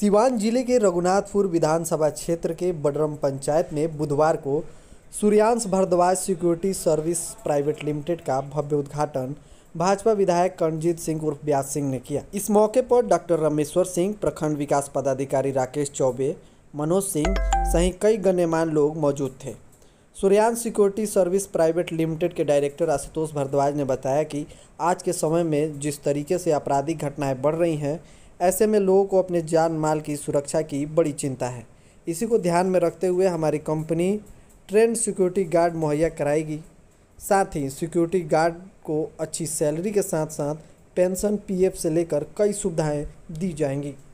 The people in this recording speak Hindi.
सिवान जिले के रघुनाथपुर विधानसभा क्षेत्र के बडरम पंचायत में बुधवार को Suryansh Bhardwaj security service private limited का भव्य उद्घाटन भाजपा विधायक कर्णजीत सिंह उर्फ ब्यास सिंह ने किया इस मौके पर डॉक्टर रमेश्वर सिंह प्रखंड विकास पदाधिकारी राकेश चौबे मनोज सिंह सहित कई गण्यमान लोग मौजूद थे Suryansh security service private limited के डायरेक्टर आशुतोष भरद्वाज ने बताया कि आज के समय में जिस तरीके से आपराधिक घटनाएं बढ़ रही हैं ऐसे में लोगों को अपने जान माल की सुरक्षा की बड़ी चिंता है इसी को ध्यान में रखते हुए हमारी कंपनी ट्रेन सिक्योरिटी गार्ड मुहैया कराएगी साथ ही सिक्योरिटी गार्ड को अच्छी सैलरी के साथ साथ पेंशन पीएफ से लेकर कई सुविधाएं दी जाएंगी